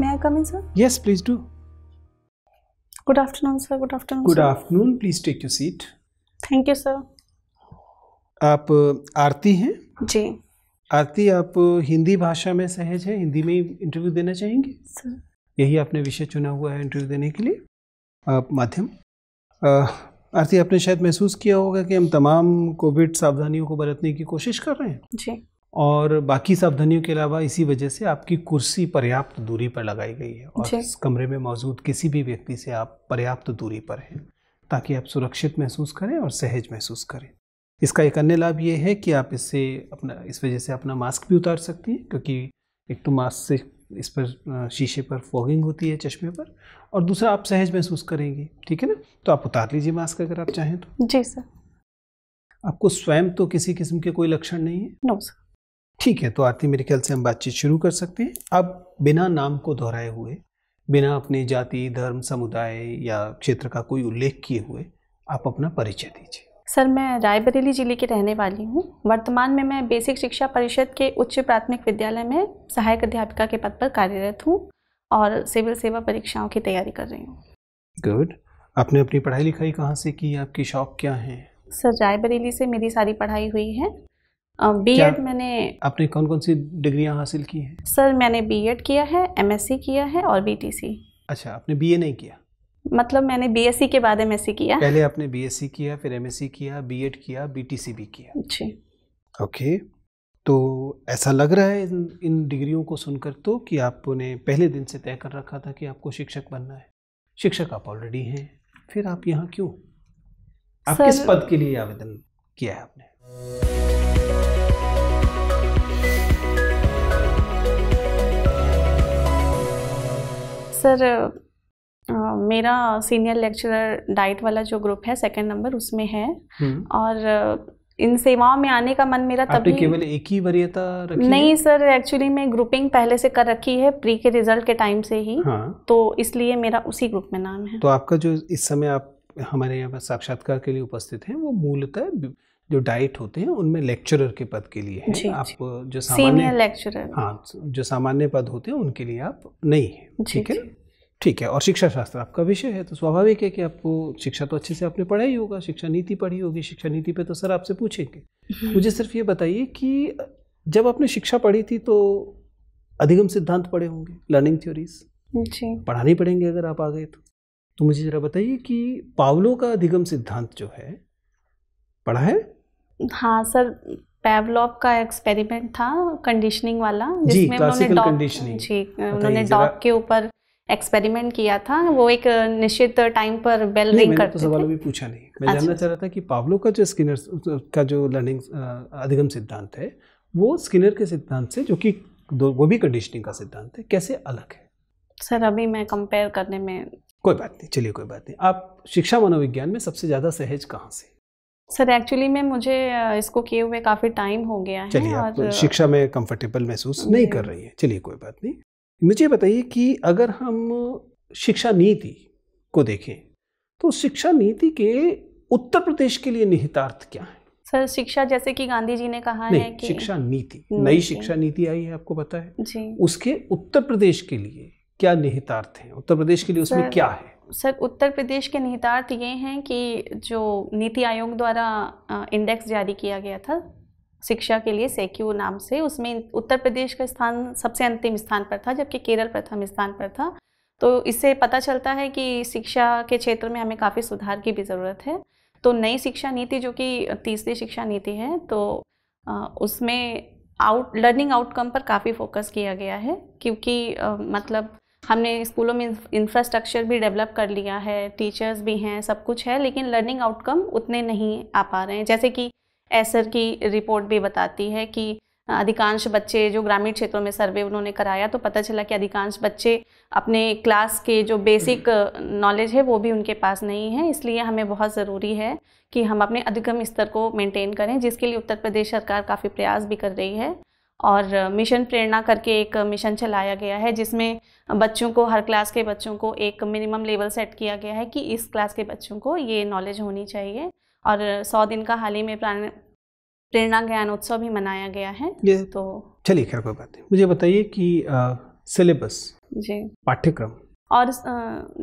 May I come in, sir? Yes, please do. Good afternoon, sir. Good afternoon. Good sir. afternoon. Please take your seat. Thank you, sir. आप uh, आरती हैं जी आरती आप uh, Hindi भाषा में सहज है हिंदी में interview देना चाहेंगे सर यही आपने विषय चुना हुआ है इंटरव्यू देने के लिए आप माध्यम uh, आरती आपने शायद महसूस किया होगा कि हम तमाम कोविड सावधानियों को बरतने की कोशिश कर रहे हैं जी और बाकी सावधानियों के अलावा इसी वजह से आपकी कुर्सी पर्याप्त दूरी पर लगाई गई है और इस कमरे में मौजूद किसी भी व्यक्ति से आप पर्याप्त दूरी पर हैं ताकि आप सुरक्षित महसूस करें और सहज महसूस करें इसका एक अन्य लाभ ये है कि आप इससे अपना इस वजह से अपना मास्क भी उतार सकती हैं क्योंकि एक तो मास्क से इस पर शीशे पर फॉगिंग होती है चश्मे पर और दूसरा आप सहज महसूस करेंगे ठीक है ना तो आप उतार लीजिए मास्क अगर आप चाहें तो जी सर आपको स्वयं तो किसी किस्म के कोई लक्षण नहीं है नो सर ठीक है तो आरती मेरे ख्याल से हम बातचीत शुरू कर सकते हैं अब बिना नाम को दोहराए हुए बिना अपने जाति धर्म समुदाय या क्षेत्र का कोई उल्लेख किए हुए आप अपना परिचय दीजिए सर मैं रायबरेली जिले की रहने वाली हूँ वर्तमान में मैं बेसिक शिक्षा परिषद के उच्च प्राथमिक विद्यालय में सहायक अध्यापिका के पद पर कार्यरत हूँ और सिविल सेवा परीक्षाओं की तैयारी कर रही हूँ गुड आपने अपनी पढ़ाई लिखाई कहाँ से की आपकी शौक क्या है सर रायबरेली से मेरी सारी पढ़ाई हुई है बी एड मैंने आपने कौन कौन सी डिग्रियां हासिल की हैं सर मैंने बी एड किया है एम किया है और बी अच्छा आपने बी नहीं किया मतलब मैंने बीएससी के बाद एमएससी किया पहले आपने बीएससी किया फिर एमएससी किया बीएड किया बीटीसी भी किया जी ओके तो ऐसा लग रहा है इन, इन डिग्रियों को सुनकर तो कि आपने पहले दिन से तय कर रखा था कि आपको शिक्षक बनना है शिक्षक आप ऑलरेडी हैं फिर आप यहाँ क्यों आप सर, किस पद के लिए आवेदन किया है आपने सर मेरा सीनियर लेक्चरर डाइट वाला जो ग्रुप है सेकंड नंबर उसमें है हम्म। और इन सेवाओं में आने का मन मेरा तभी केवल एक ही वरीयता रखी नहीं है? सर एक्चुअली मैं ग्रुपिंग पहले से कर रखी है प्री के रिजल्ट के टाइम से ही हाँ। तो इसलिए मेरा उसी ग्रुप में नाम है तो आपका जो इस समय आप हमारे यहाँ साक्षात्कार के लिए उपस्थित हैं वो मूलतः जो डाइट होते हैं उनमें लेक्चरर के पद के लिए है आप जो सामान्य लेक्चरर हाँ जो सामान्य पद होते हैं उनके लिए आप नहीं है ठीक है ठीक है और शिक्षा शास्त्र आपका विषय है तो स्वाभाविक है कि आपको शिक्षा तो अच्छे से आपने पढ़ा ही होगा शिक्षा नीति पढ़ी होगी शिक्षा नीति पे तो सर आपसे पूछेंगे हम्म। मुझे सिर्फ ये बताइए कि जब आपने शिक्षा पढ़ी थी तो अधिगम सिद्धांत पढ़े होंगे लर्निंग थ्योरीज पढ़ाने पढ़ानी पड़ेंगे अगर आप आ गए तो तो मुझे ज़रा बताइए कि पावलो का अधिगम सिद्धांत जो है पढ़ा है हाँ सर पेवलॉव का एक्सपेरिमेंट था कंडीशनिंग वाला जिसमें उन्होंने डॉग जी उन्होंने डॉग के ऊपर एक्सपेरिमेंट किया था वो एक निश्चित टाइम पर बेल रिंग तो करते तो सवाल भी पूछा नहीं मैं हाँ जानना चाह रहा था कि पावलो का जो स्किनर का जो लर्निंग अधिगम सिद्धांत है वो स्किनर के सिद्धांत से जो कि वो भी कंडीशनिंग का सिद्धांत है कैसे अलग है सर अभी मैं कंपेयर करने में कोई बात नहीं चलिए कोई बात नहीं आप शिक्षा मनोविज्ञान में सबसे ज़्यादा सहज कहाँ से सर एक्चुअली में मुझे इसको किए हुए काफ़ी टाइम हो गया है चलिए आप और... शिक्षा में कंफर्टेबल महसूस नहीं कर रही है चलिए कोई बात नहीं मुझे बताइए कि अगर हम शिक्षा नीति को देखें तो शिक्षा नीति के उत्तर प्रदेश के लिए निहितार्थ क्या है सर शिक्षा जैसे कि गांधी जी ने कहा है कि शिक्षा नीति नई शिक्षा नीति आई है आपको पता है जी उसके उत्तर प्रदेश के लिए क्या निहितार्थ है उत्तर प्रदेश के लिए उसमें क्या है सर उत्तर प्रदेश के निहितार्थ ये हैं कि जो नीति आयोग द्वारा इंडेक्स जारी किया गया था शिक्षा के लिए सेक्यू नाम से उसमें उत्तर प्रदेश का स्थान सबसे अंतिम स्थान पर था जबकि केरल प्रथम स्थान पर था तो इससे पता चलता है कि शिक्षा के क्षेत्र में हमें काफ़ी सुधार की भी ज़रूरत है तो नई शिक्षा नीति जो कि तीसरी शिक्षा नीति है तो उसमें आउट लर्निंग आउटकम पर काफ़ी फोकस किया गया है क्योंकि मतलब हमने स्कूलों में इंफ्रास्ट्रक्चर भी डेवलप कर लिया है टीचर्स भी हैं सब कुछ है लेकिन लर्निंग आउटकम उतने नहीं आ पा रहे हैं जैसे कि एसर की रिपोर्ट भी बताती है कि अधिकांश बच्चे जो ग्रामीण क्षेत्रों में सर्वे उन्होंने कराया तो पता चला कि अधिकांश बच्चे अपने क्लास के जो बेसिक नॉलेज है वो भी उनके पास नहीं है इसलिए हमें बहुत ज़रूरी है कि हम अपने अधिकम स्तर को मेंटेन करें जिसके लिए उत्तर प्रदेश सरकार काफ़ी प्रयास भी कर रही है और मिशन प्रेरणा करके एक मिशन चलाया गया है जिसमें बच्चों को हर क्लास के बच्चों को एक मिनिमम लेवल सेट किया गया है कि इस क्लास के बच्चों को ये नॉलेज होनी चाहिए और सौ दिन का हाल ही में प्रेरणा ज्ञान उत्सव भी मनाया गया है तो चलिए खैर कोई बात मुझे बताइए कि सिलेबस जी पाठ्यक्रम और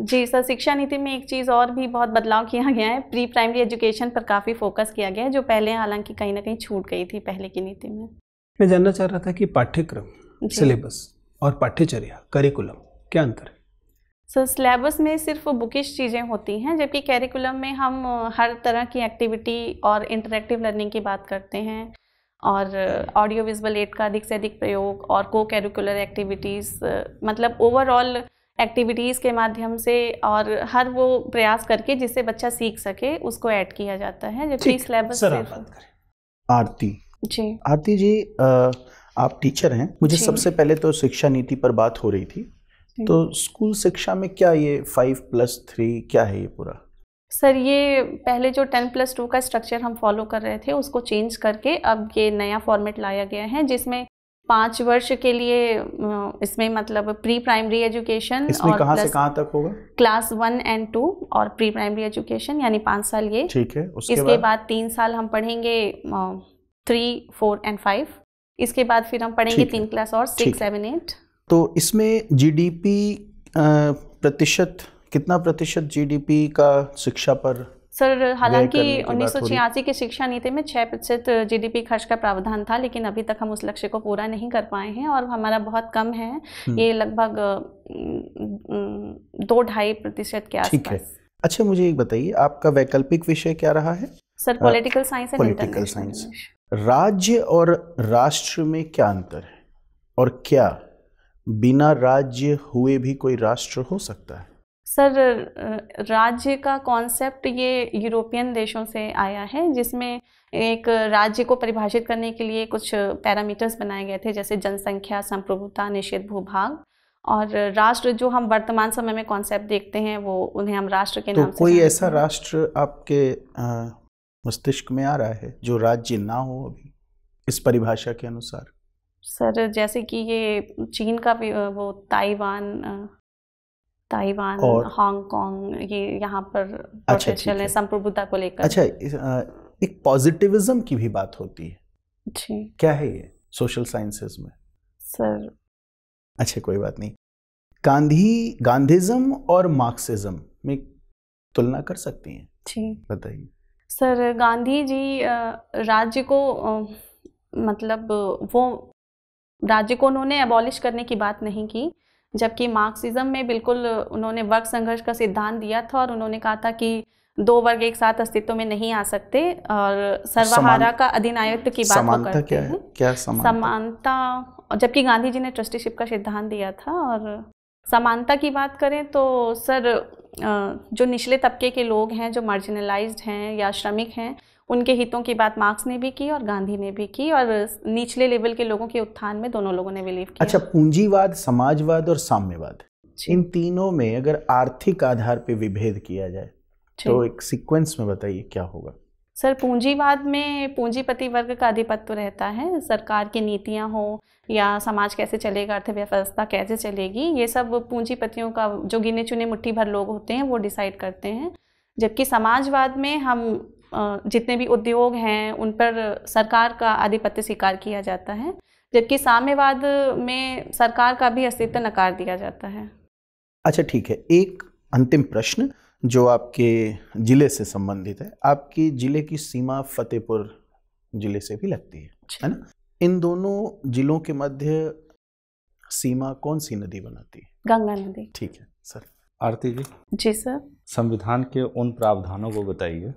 जी सर शिक्षा नीति में एक चीज़ और भी बहुत बदलाव किया गया है प्री प्राइमरी एजुकेशन पर काफ़ी फोकस किया गया है जो पहले हालांकि कहीं ना कहीं छूट गई थी पहले की नीति में मैं जानना चाह रहा था कि पाठ्यक्रम सिलेबस और पाठ्यचर्या करिकुलम क्या अंतर है सर so, सिलेबस में सिर्फ बुकिश चीज़ें होती हैं जबकि कैरिकुलम में हम हर तरह की एक्टिविटी और इंटरेक्टिव लर्निंग की बात करते हैं और ऑडियो विजुअल एड का अधिक से अधिक प्रयोग और को कैरिकुलर एक्टिविटीज़ मतलब ओवरऑल एक्टिविटीज़ के माध्यम से और हर वो प्रयास करके जिससे बच्चा सीख सके उसको ऐड किया जाता है जबकि सिलेबस आरती जी आरती जी आप टीचर हैं मुझे सबसे पहले तो शिक्षा नीति पर बात हो रही थी तो स्कूल शिक्षा में क्या ये फाइव प्लस थ्री क्या है ये पूरा सर ये पहले जो टेन प्लस टू का स्ट्रक्चर हम फॉलो कर रहे थे उसको चेंज करके अब ये नया फॉर्मेट लाया गया है जिसमें पाँच वर्ष के लिए इसमें मतलब प्री प्राइमरी एजुकेशन और कहाँ से कहां तक होगा क्लास वन एंड टू और प्री प्राइमरी एजुकेशन यानी पाँच साल ये ठीक है उसके इसके बाद तीन साल हम पढ़ेंगे थ्री फोर एंड फाइव इसके बाद फिर हम पढ़ेंगे तीन क्लास और सिक्स सेवन एट तो इसमें जीडीपी प्रतिशत कितना प्रतिशत जीडीपी का शिक्षा पर सर हालांकि उन्नीस सौ छियासी की शिक्षा नीति में छः प्रतिशत जी खर्च का प्रावधान था लेकिन अभी तक हम उस लक्ष्य को पूरा नहीं कर पाए हैं और हमारा बहुत कम है हम्म। ये लगभग दो ढाई प्रतिशत के आसपास अच्छा मुझे एक बताइए आपका वैकल्पिक विषय क्या रहा है sir political science and political science राज्य और राष्ट्र में क्या अंतर है और क्या बिना राज्य हुए भी कोई राष्ट्र हो सकता है सर राज्य का कॉन्सेप्ट ये यूरोपियन देशों से आया है जिसमें एक राज्य को परिभाषित करने के लिए कुछ पैरामीटर्स बनाए गए थे जैसे जनसंख्या संप्रभुता निषेध भूभाग और राष्ट्र जो हम वर्तमान समय में कॉन्सेप्ट देखते हैं वो उन्हें हम राष्ट्र के तो नाम कोई ऐसा राष्ट्र आपके आ, मस्तिष्क में आ रहा है जो राज्य ना हो अभी इस परिभाषा के अनुसार सर जैसे कि ये चीन का भी वो ताइवान ताइवान और हांगकांग ये यहाँ पर प्रोफेशनल अच्छा, है संप्रभुता को लेकर अच्छा एक पॉजिटिविज्म की भी बात होती है जी क्या है ये सोशल साइंसेस में सर अच्छा कोई बात नहीं गांधी गांधीज्म और मार्क्सिज्म में तुलना कर सकती हैं जी बताइए सर गांधी जी राज्य को मतलब वो राज्य को उन्होंने एबॉलिश करने की बात नहीं की जबकि मार्क्सिज्म में बिल्कुल उन्होंने वर्ग संघर्ष का सिद्धांत दिया था और उन्होंने कहा था कि दो वर्ग एक साथ अस्तित्व में नहीं आ सकते और सर्वहारा का अधिनायत्व की बात समानता करते क्या है क्या समानता, समानता जबकि गांधी जी ने ट्रस्टीशिप का सिद्धांत दिया था और समानता की बात करें तो सर जो निचले तबके के लोग हैं जो मार्जिनलाइज्ड हैं या श्रमिक हैं उनके हितों की बात मार्क्स ने भी की और गांधी ने भी की और निचले लेवल के लोगों के उत्थान में दोनों लोगों ने बिलीव किया अच्छा पूंजीवाद समाजवाद और साम्यवाद इन तीनों में अगर आर्थिक आधार पर विभेद किया जाए तो एक सीक्वेंस में बताइए क्या होगा सर पूंजीवाद में पूंजीपति वर्ग का आधिपत्य रहता है सरकार की नीतियाँ हो या समाज कैसे चलेगा अर्थव्यवस्था कैसे चलेगी ये सब पूंजीपतियों का जो गिने चुने मुट्ठी भर लोग होते हैं वो डिसाइड करते हैं जबकि समाजवाद में हम जितने भी उद्योग हैं उन पर सरकार का आधिपत्य स्वीकार किया जाता है जबकि साम्यवाद में सरकार का भी अस्तित्व नकार दिया जाता है अच्छा ठीक है एक अंतिम प्रश्न जो आपके ज़िले से संबंधित है आपकी ज़िले की सीमा फतेहपुर ज़िले से भी लगती है है ना इन दोनों ज़िलों के मध्य सीमा कौन सी नदी बनाती है गंगा नदी ठीक है सर आरती जी जी सर संविधान के उन प्रावधानों को बताइए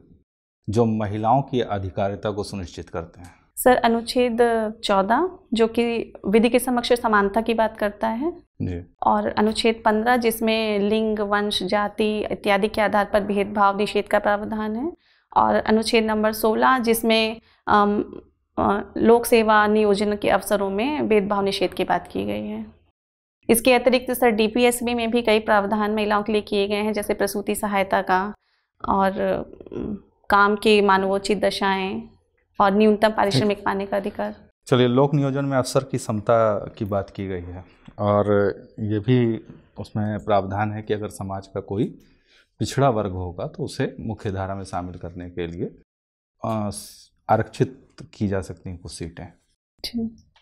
जो महिलाओं की अधिकारिता को सुनिश्चित करते हैं सर अनुच्छेद चौदह जो कि विधि के समक्ष समानता की बात करता है और अनुच्छेद पंद्रह जिसमें लिंग वंश जाति इत्यादि के आधार पर भेदभाव निषेध का प्रावधान है और अनुच्छेद नंबर सोलह जिसमें लोक सेवा नियोजन के अवसरों में भेदभाव निषेध की बात की गई है इसके अतिरिक्त सर डीपीएसबी में भी कई प्रावधान महिलाओं के लिए किए गए हैं जैसे प्रसूति सहायता का और काम की मानवोचित दशाएं और न्यूनतम पारिश्रमिक पाने का अधिकार चलिए लोक नियोजन में अवसर की क्षमता की बात की गई है और ये भी उसमें प्रावधान है कि अगर समाज का कोई पिछड़ा वर्ग होगा तो उसे मुख्य धारा में शामिल करने के लिए आरक्षित की जा सकती हैं कुछ सीटें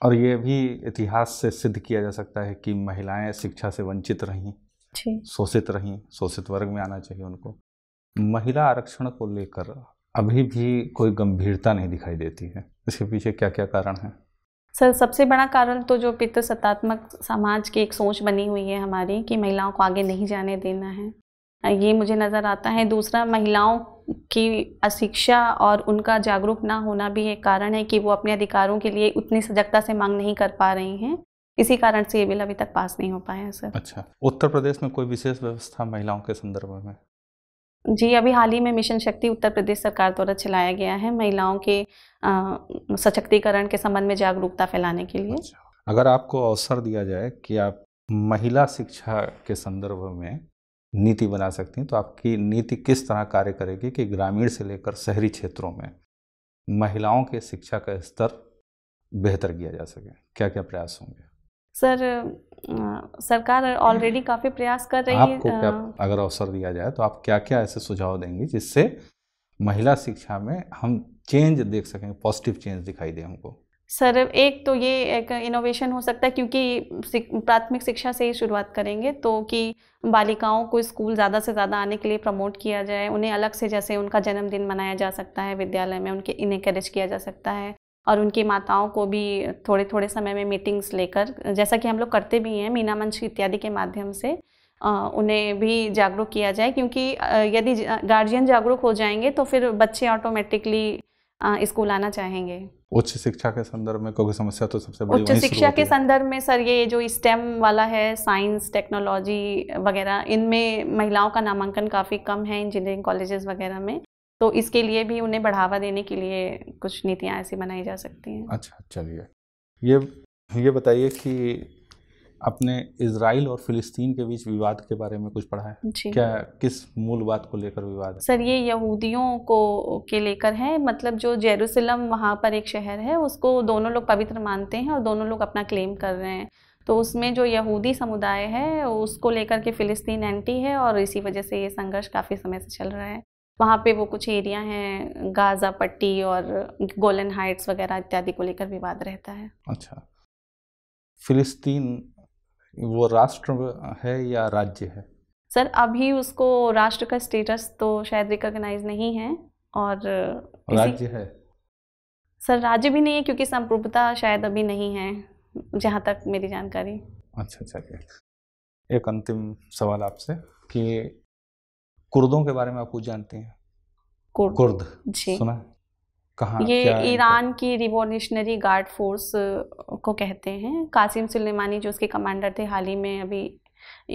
और ये भी इतिहास से सिद्ध किया जा सकता है कि महिलाएं शिक्षा से वंचित रहीं शोषित रहीं शोषित वर्ग में आना चाहिए उनको महिला आरक्षण को लेकर अभी भी कोई गंभीरता नहीं दिखाई देती है इसके पीछे क्या क्या कारण है सर सबसे बड़ा कारण तो जो पितृसत्तात्मक समाज की एक सोच बनी हुई है हमारी कि महिलाओं को आगे नहीं जाने देना है ये मुझे नज़र आता है दूसरा महिलाओं की अशिक्षा और उनका जागरूक ना होना भी एक कारण है कि वो अपने अधिकारों के लिए उतनी सजगता से मांग नहीं कर पा रही हैं इसी कारण से ये बिल अभी तक पास नहीं हो पाया है सर अच्छा उत्तर प्रदेश में कोई विशेष व्यवस्था महिलाओं के संदर्भ में जी अभी हाल ही में मिशन शक्ति उत्तर प्रदेश सरकार द्वारा चलाया गया है महिलाओं के सशक्तिकरण के संबंध में जागरूकता फैलाने के लिए अच्छा। अगर आपको अवसर दिया जाए कि आप महिला शिक्षा के संदर्भ में नीति बना सकती हैं तो आपकी नीति किस तरह कार्य करेगी कि ग्रामीण से लेकर शहरी क्षेत्रों में महिलाओं के शिक्षा का स्तर बेहतर किया जा सके क्या क्या प्रयास होंगे सर सरकार ऑलरेडी काफ़ी प्रयास कर रही है आपको क्या अगर अवसर दिया जाए तो आप क्या क्या ऐसे सुझाव देंगे जिससे महिला शिक्षा में हम चेंज देख सकें पॉजिटिव चेंज दिखाई दे हमको सर एक तो ये एक इनोवेशन हो सकता है क्योंकि प्राथमिक शिक्षा से ही शुरुआत करेंगे तो कि बालिकाओं को स्कूल ज़्यादा से ज़्यादा आने के लिए प्रमोट किया जाए उन्हें अलग से जैसे उनका जन्मदिन मनाया जा सकता है विद्यालय में उनके इन्हें करेज किया जा सकता है और उनकी माताओं को भी थोड़े थोड़े समय में मीटिंग्स लेकर जैसा कि हम लोग करते भी हैं मीना मंच इत्यादि के माध्यम से उन्हें भी जागरूक किया जाए क्योंकि यदि गार्जियन जागरूक हो जाएंगे तो फिर बच्चे ऑटोमेटिकली स्कूल आना चाहेंगे उच्च शिक्षा के संदर्भ में कोई समस्या तो सबसे बड़ी उच्च शिक्षा के संदर्भ में सर ये जो स्टेम वाला है साइंस टेक्नोलॉजी वगैरह इनमें महिलाओं का नामांकन काफ़ी कम है इंजीनियरिंग कॉलेजेस वगैरह में तो इसके लिए भी उन्हें बढ़ावा देने के लिए कुछ नीतियाँ ऐसी बनाई जा सकती हैं अच्छा चलिए ये ये बताइए कि आपने इसराइल और फिलिस्तीन के बीच विवाद के बारे में कुछ पढ़ा है क्या किस मूल बात को लेकर विवाद है सर ये यहूदियों को के लेकर है मतलब जो जेरूसलम वहाँ पर एक शहर है उसको दोनों लोग पवित्र मानते हैं और दोनों लोग अपना क्लेम कर रहे हैं तो उसमें जो यहूदी समुदाय है उसको लेकर के फ़िलिस्तीन एंटी है और इसी वजह से ये संघर्ष काफ़ी समय से चल रहा है वहाँ पे वो कुछ एरिया हैं गाज़ा पट्टी और गोलन हाइट्स वगैरह इत्यादि को लेकर विवाद रहता है अच्छा फिलिस्तीन वो राष्ट्र है या राज्य है सर अभी उसको राष्ट्र का स्टेटस तो शायद रिकॉग्नाइज नहीं है और राज्य है सर राज्य भी नहीं है क्योंकि संप्रभुता शायद अभी नहीं है जहाँ तक मेरी जानकारी अच्छा अच्छा, अच्छा। एक अंतिम सवाल आपसे कि कुर्दों के बारे में आप कुछ जानते हैं कुर्द, कुर्द जी सुना कहा ये ईरान की रिवोल्यूशनरी गार्ड फोर्स को कहते हैं कासिम सुलेमानी जो उसके कमांडर थे हाल ही में अभी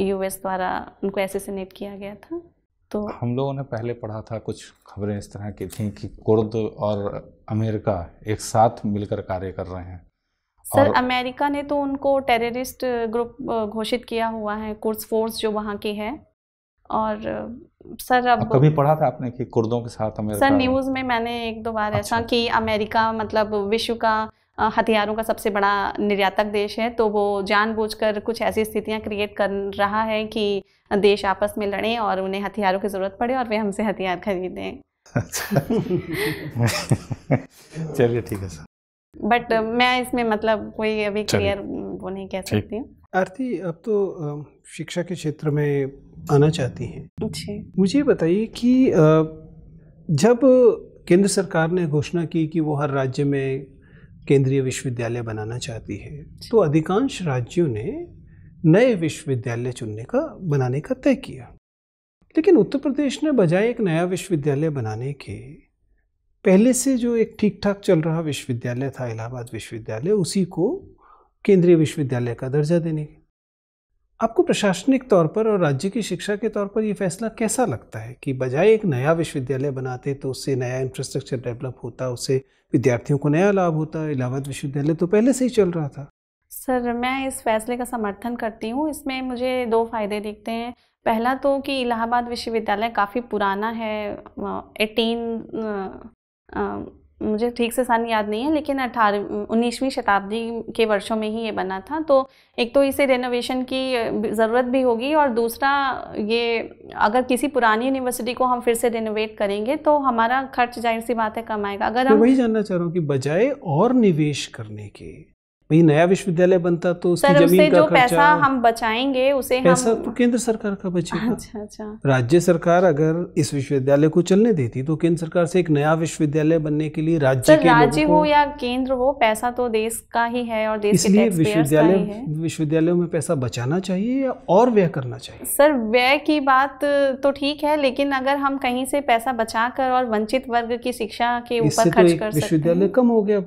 यूएस द्वारा उनको एसेसिनेट किया गया था तो हम लोगों ने पहले पढ़ा था कुछ खबरें इस तरह की थी कि कुर्द और अमेरिका एक साथ मिलकर कार्य कर रहे हैं सर अमेरिका ने तो उनको टेररिस्ट ग्रुप घोषित किया हुआ है कुर्स फोर्स जो वहाँ की है और सर अब कभी पढ़ा था आपने कि कुर्दों के साथ अमेरिका सर न्यूज़ में मैंने एक दो बार अच्छा। ऐसा कि अमेरिका मतलब विश्व का हथियारों का सबसे बड़ा निर्यातक देश है तो वो जानबूझकर कुछ ऐसी स्थितियां क्रिएट कर रहा है कि देश आपस में लड़े और उन्हें हथियारों की ज़रूरत पड़े और वे हमसे हथियार खरीदें अच्छा। चलिए ठीक है सर बट मैं इसमें मतलब कोई अभी क्लियर वो नहीं कह सकती आरती अब तो शिक्षा के क्षेत्र में आना चाहती हैं मुझे बताइए कि जब केंद्र सरकार ने घोषणा की कि वो हर राज्य में केंद्रीय विश्वविद्यालय बनाना चाहती है तो अधिकांश राज्यों ने नए विश्वविद्यालय चुनने का बनाने का तय किया लेकिन उत्तर प्रदेश ने बजाय एक नया विश्वविद्यालय बनाने के पहले से जो एक ठीक ठाक चल रहा विश्वविद्यालय था इलाहाबाद विश्वविद्यालय उसी को केंद्रीय विश्वविद्यालय का दर्जा देने के आपको प्रशासनिक तौर पर और राज्य की शिक्षा के तौर पर ये फैसला कैसा लगता है कि बजाय एक नया विश्वविद्यालय बनाते तो उससे नया इंफ्रास्ट्रक्चर डेवलप होता उससे विद्यार्थियों को नया लाभ होता इलाहाबाद विश्वविद्यालय तो पहले से ही चल रहा था सर मैं इस फैसले का समर्थन करती हूँ इसमें मुझे दो फ़ायदे दिखते हैं पहला तो कि इलाहाबाद विश्वविद्यालय काफ़ी पुराना है एटीन मुझे ठीक से सन याद नहीं है लेकिन अठारह उन्नीसवीं शताब्दी के वर्षों में ही ये बना था तो एक तो इसे रेनोवेशन की ज़रूरत भी होगी और दूसरा ये अगर किसी पुरानी यूनिवर्सिटी को हम फिर से रेनोवेट करेंगे तो हमारा खर्च जाहिर सी बात है कम आएगा अगर हम वही जानना चाह रहा हूँ कि बजाय और निवेश करने के भाई नया विश्वविद्यालय बनता तो उसकी जमीन का जो पैसा हम बचाएंगे उसे पैसा हम... तो केंद्र सरकार का बचेगा अच्छा अच्छा राज्य सरकार अगर इस विश्वविद्यालय को चलने देती तो केंद्र सरकार से एक नया विश्वविद्यालय बनने के लिए राज्य के राज्य हो या केंद्र हो पैसा तो देश का ही है और देश इसलिए विश्वविद्यालय विश्वविद्यालयों में पैसा बचाना चाहिए या और व्यय करना चाहिए सर व्यय की बात तो ठीक है लेकिन अगर हम कहीं से पैसा बचा कर और वंचित वर्ग की शिक्षा के ऊपर तो खर्च कर विश्वविद्यालय कम हो गया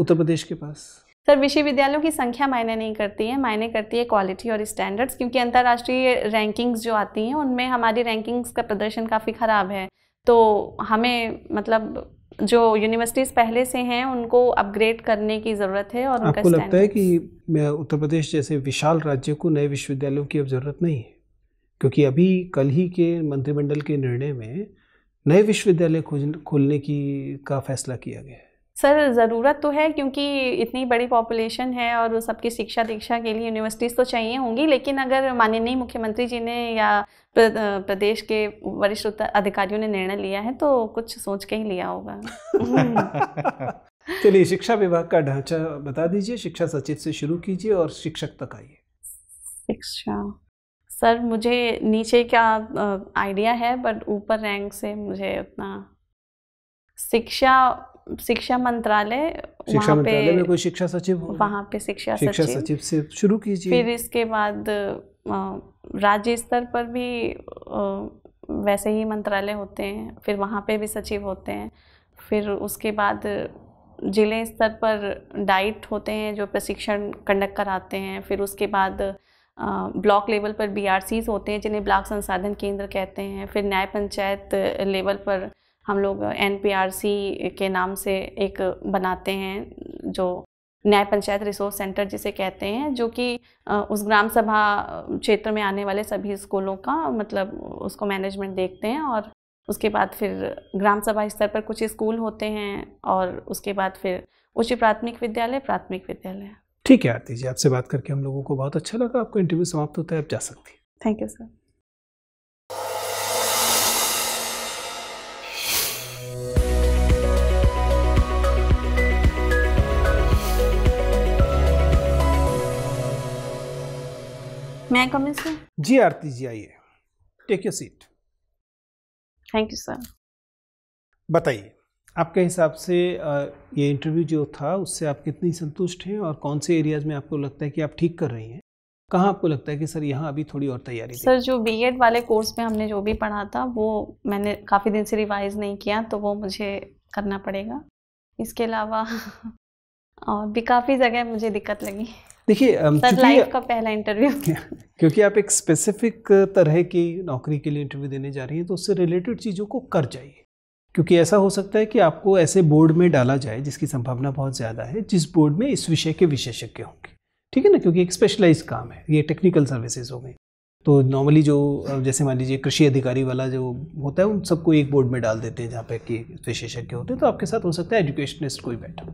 उत्तर प्रदेश के पास सर विश्वविद्यालयों की संख्या मायने नहीं करती है मायने करती है क्वालिटी और स्टैंडर्ड्स क्योंकि अंतर्राष्ट्रीय रैंकिंग्स जो आती हैं उनमें हमारी रैंकिंग्स का प्रदर्शन काफ़ी ख़राब है तो हमें मतलब जो यूनिवर्सिटीज़ पहले से हैं उनको अपग्रेड करने की ज़रूरत है और आपको उनका लगता है कि उत्तर प्रदेश जैसे विशाल राज्य को नए विश्वविद्यालयों की अब ज़रूरत नहीं है क्योंकि अभी कल ही के मंत्रिमंडल के निर्णय में नए विश्वविद्यालय खोलने की का फैसला किया गया है सर ज़रूरत तो है क्योंकि इतनी बड़ी पॉपुलेशन है और सबकी शिक्षा दीक्षा के लिए यूनिवर्सिटीज़ तो चाहिए होंगी लेकिन अगर माननीय मुख्यमंत्री जी ने या प्रदेश के वरिष्ठ अधिकारियों ने निर्णय लिया है तो कुछ सोच के ही लिया होगा चलिए शिक्षा विभाग का ढांचा बता दीजिए शिक्षा सचिव से शुरू कीजिए और शिक्षक तक आइए शिक्षा सर मुझे नीचे का आइडिया है बट ऊपर रैंक से मुझे उतना शिक्षा शिक्षा मंत्रालय शिक्षा मंत्रालय में कोई शिक्षा सचिव वहाँ पे शिक्षा शिक्षा सचिव, सचिव से शुरू कीजिए फिर इसके बाद राज्य स्तर पर भी वैसे ही मंत्रालय होते हैं फिर वहाँ पे भी सचिव होते हैं फिर उसके बाद जिले स्तर पर डाइट होते हैं जो प्रशिक्षण कंडक्ट कराते हैं फिर उसके बाद ब्लॉक लेवल पर बी होते हैं जिन्हें ब्लॉक संसाधन केंद्र कहते हैं फिर न्याय पंचायत लेवल पर हम लोग एन के नाम से एक बनाते हैं जो न्याय पंचायत रिसोर्स सेंटर जिसे कहते हैं जो कि उस ग्राम सभा क्षेत्र में आने वाले सभी स्कूलों का मतलब उसको मैनेजमेंट देखते हैं और उसके बाद फिर ग्राम सभा स्तर पर कुछ स्कूल होते हैं और उसके बाद फिर उच्च प्राथमिक विद्यालय प्राथमिक विद्यालय ठीक है आरती जी आपसे बात करके हम लोगों को बहुत अच्छा लगा आपको इंटरव्यू समाप्त होता है आप जा सकती हैं thank you sir may I come in sir जी आरती जी आइए take your seat thank you sir बताइए आपके हिसाब से ये इंटरव्यू जो था उससे आप कितनी संतुष्ट हैं और कौन से एरियाज में आपको लगता है कि आप ठीक कर रही हैं कहाँ आपको लगता है कि सर यहाँ अभी थोड़ी और तैयारी सर जो बीएड वाले कोर्स में हमने जो भी पढ़ा था वो मैंने काफ़ी दिन से रिवाइज नहीं किया तो वो मुझे करना पड़ेगा इसके अलावा और भी काफ़ी जगह मुझे दिक्कत लगी देखिए का पहला इंटरव्यू क्योंकि आप एक स्पेसिफिक तरह की नौकरी के लिए इंटरव्यू देने जा रही हैं तो उससे रिलेटेड चीज़ों को कर जाइए क्योंकि ऐसा हो सकता है कि आपको ऐसे बोर्ड में डाला जाए जिसकी संभावना बहुत ज़्यादा है जिस बोर्ड में इस विषय के विशेषज्ञ होंगे ठीक है ना क्योंकि एक स्पेशलाइज काम है ये टेक्निकल सर्विसेज हो गई तो नॉर्मली जो जैसे मान लीजिए कृषि अधिकारी वाला जो होता है उन सबको एक बोर्ड में डाल देते हैं जहाँ पे कि विशेषज्ञ होते हैं तो आपके साथ हो सकता है एजुकेशनिस्ट कोई बैठा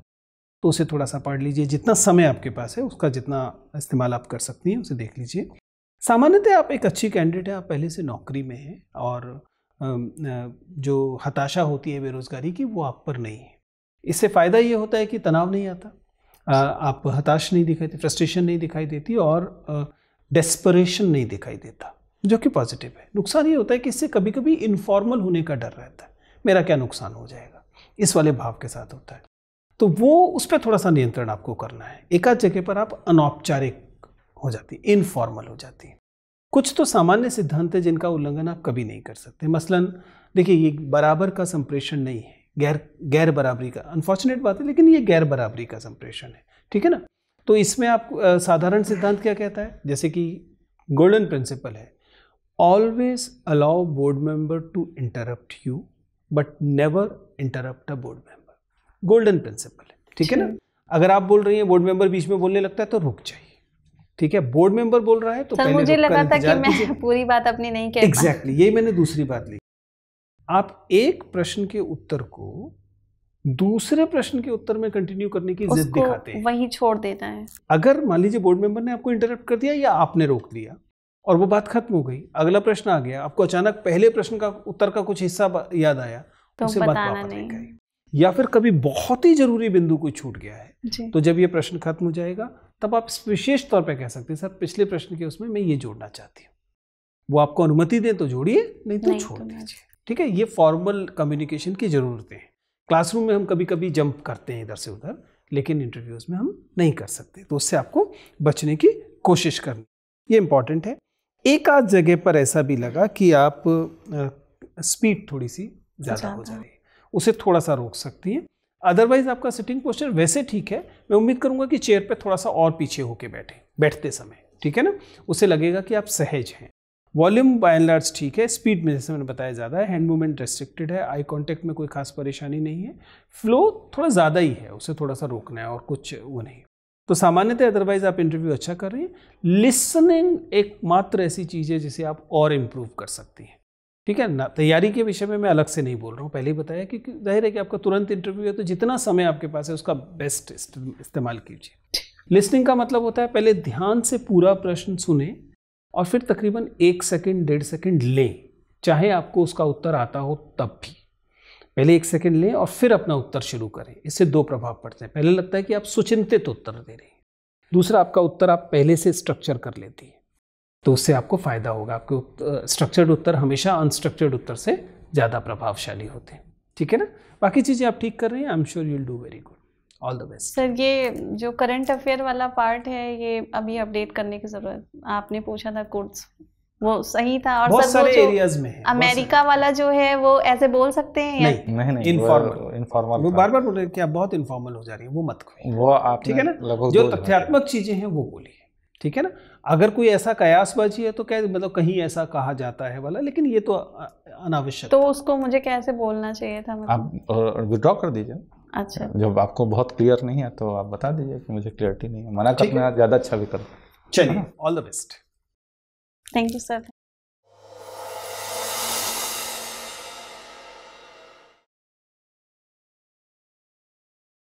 तो उसे थोड़ा सा पढ़ लीजिए जितना समय आपके पास है उसका जितना इस्तेमाल आप कर सकती हैं उसे देख लीजिए सामान्यतः आप एक अच्छी कैंडिडेट हैं आप पहले से नौकरी में हैं और जो हताशा होती है बेरोज़गारी की वो आप पर नहीं है इससे फ़ायदा ये होता है कि तनाव नहीं आता आप हताश नहीं दिखाई देती फ्रस्ट्रेशन नहीं दिखाई देती और डेस्परेशन नहीं दिखाई देता जो कि पॉजिटिव है नुकसान ये होता है कि इससे कभी कभी इनफॉर्मल होने का डर रहता है मेरा क्या नुकसान हो जाएगा इस वाले भाव के साथ होता है तो वो उस पर थोड़ा सा नियंत्रण आपको करना है एकाध जगह पर आप अनौपचारिक हो जाती इनफॉर्मल हो जाती कुछ तो सामान्य सिद्धांत है जिनका उल्लंघन आप कभी नहीं कर सकते मसलन देखिए ये बराबर का संप्रेषण नहीं है गैर गैर बराबरी का अनफॉर्चुनेट बात है लेकिन ये गैर बराबरी का संप्रेषण है ठीक है ना तो इसमें आप साधारण सिद्धांत क्या कहता है जैसे कि गोल्डन प्रिंसिपल है always allow board member to interrupt you but never interrupt a board member golden principle है ठीक है ना अगर आप बोल रही हैं बोर्ड मेंबर बीच में बोलने लगता है तो रुक जाइए ठीक है बोर्ड मेंबर बोल रहा है तो पहले मुझे लगा था कि मैं पूरी बात अपनी नहीं कह एग्जैक्टली exactly, यही मैंने दूसरी बात ली आप एक प्रश्न के उत्तर को दूसरे प्रश्न के उत्तर में कंटिन्यू करने की जिद दिखाते हैं वही छोड़ देता है अगर मान लीजिए बोर्ड मेंबर ने आपको इंटरप्ट कर दिया या आपने रोक लिया और वो बात खत्म हो गई अगला प्रश्न आ गया आपको अचानक पहले प्रश्न का उत्तर का कुछ हिस्सा याद आया तो उसे बताना नहीं या फिर कभी बहुत ही जरूरी बिंदु कोई छूट गया है तो जब ये प्रश्न खत्म हो जाएगा तब आप विशेष तौर पे कह सकते हैं सर पिछले प्रश्न के उसमें मैं ये जोड़ना चाहती हूँ वो आपको अनुमति दें तो जोड़िए नहीं तो छोड़ तो दीजिए ठीक है ये फॉर्मल कम्युनिकेशन की ज़रूरतें हैं क्लासरूम में हम कभी कभी जंप करते हैं इधर से उधर लेकिन इंटरव्यूज़ में हम नहीं कर सकते तो उससे आपको बचने की कोशिश करनी ये इम्पॉर्टेंट है एक आध जगह पर ऐसा भी लगा कि आप स्पीड थोड़ी सी ज़्यादा हो जा रही है उसे थोड़ा सा रोक सकती है अदरवाइज आपका सिटिंग पोस्चर वैसे ठीक है मैं उम्मीद करूंगा कि चेयर पे थोड़ा सा और पीछे होके बैठे बैठते समय ठीक है ना उसे लगेगा कि आप सहज हैं वॉल्यूम बाय एंड लार्ज ठीक है स्पीड में जैसे मैंने बताया ज़्यादा है हैंड मूवमेंट रेस्ट्रिक्टेड है आई कॉन्टैक्ट में कोई खास परेशानी नहीं है फ्लो थोड़ा ज़्यादा ही है उसे थोड़ा सा रोकना है और कुछ वो नहीं तो सामान्यतः अदरवाइज आप इंटरव्यू अच्छा कर रही हैं लिसनिंग एक मात्र ऐसी चीज़ है जिसे आप और इम्प्रूव कर सकती हैं ठीक है ना तैयारी के विषय में मैं अलग से नहीं बोल रहा हूँ पहले ही बताया कि जाहिर है कि आपका तुरंत इंटरव्यू है तो जितना समय आपके पास है उसका बेस्ट इस्तेमाल कीजिए लिस्निंग का मतलब होता है पहले ध्यान से पूरा प्रश्न सुने और फिर तकरीबन एक सेकेंड डेढ़ सेकेंड लें चाहे आपको उसका उत्तर आता हो तब भी पहले एक सेकेंड लें और फिर अपना उत्तर शुरू करें इससे दो प्रभाव पड़ते हैं पहले लगता है कि आप सुचिंतित उत्तर दे रहे हैं दूसरा आपका उत्तर आप पहले से स्ट्रक्चर कर लेती है तो उससे आपको फ़ायदा होगा आपके स्ट्रक्चर्ड उत्तर हमेशा अनस्ट्रक्चर्ड उत्तर से ज़्यादा प्रभावशाली होते हैं ठीक है ना बाकी चीज़ें आप ठीक कर रहे हैं I am sure you'll do very good all the best sir ये जो करंट अफेयर वाला पार्ट है ये अभी अपडेट करने की ज़रूरत आपने पूछा था कोर्ट्स वो सही था और बहुत सारे एरियाज में है अमेरिका वाला जो है वो ऐसे बोल सकते हैं नहीं नहीं नहीं इनफॉर्मल इनफॉर्मल वो बार बार बोल रहे हैं कि आप बहुत इनफॉर्मल हो जा रही है वो मत करो वो आप ठीक है ना जो तथ्यात्मक चीजें हैं वो बोलिए ठीक है ना अगर कोई ऐसा कयासबाजी है तो क्या मतलब कहीं ऐसा कहा जाता है वाला लेकिन ये तो अनावश्यक तो उसको मुझे कैसे बोलना चाहिए था मतलब? आप विड्रॉ कर दीजिए अच्छा जब आपको बहुत क्लियर नहीं है तो आप बता दीजिए कि मुझे क्लियरिटी नहीं है मना करना ज़्यादा अच्छा विकल्प चलिए all the best thank you sir